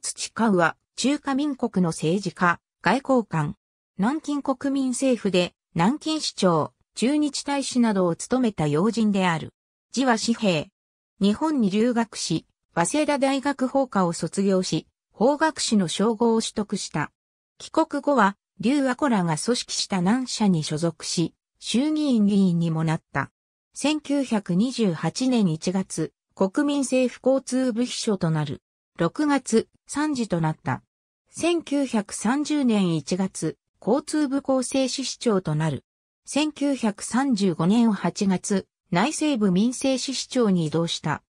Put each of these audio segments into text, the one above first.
チ土ウは中華民国の政治家、外交官、南京国民政府で南京市長、中日大使などを務めた要人である。字は紙幣。日本に留学し、早稲田大学法科を卒業し、法学士の称号を取得した。帰国後は、劉和子らが組織した南社に所属し、衆議院議員にもなった。1928年1月、国民政府交通部秘書となる。6月3時となった。1930年1月、交通部厚生市市長となる。1935年8月、内政部民政市市長に移動した。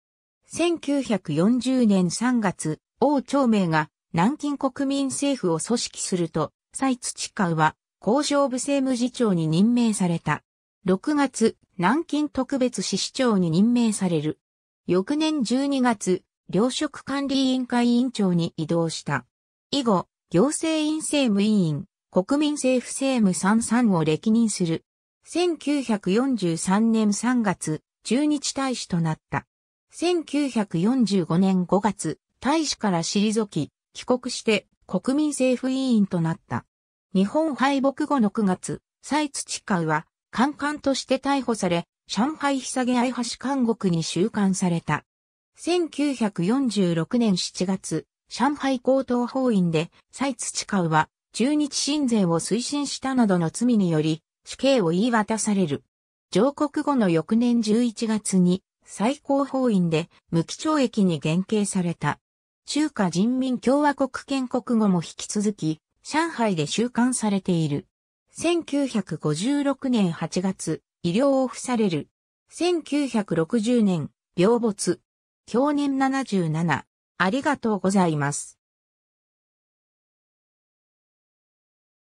1940年3月、王長明が南京国民政府を組織すると、蔡土川は交渉部政務次長に任命された。6月、南京特別市市長に任命される。翌年12月、糧食管理委員会委員長に移動した。以後、行政院政務委員、国民政府政務33を歴任する。1943年3月、中日大使となった。1945年5月、大使から退き、帰国して国民政府委員となった。日本敗北後の9月、蔡土会は、官官として逮捕され、上海ひさげ愛橋監獄に収監された。1946年7月、上海高等法院で、蔡土川は、中日新税を推進したなどの罪により、死刑を言い渡される。上告後の翌年11月に、最高法院で無期懲役に減刑された。中華人民共和国建国後も引き続き、上海で収監されている。1956年8月、医療を付される。1960年、病没。享年77。ありがとうございます。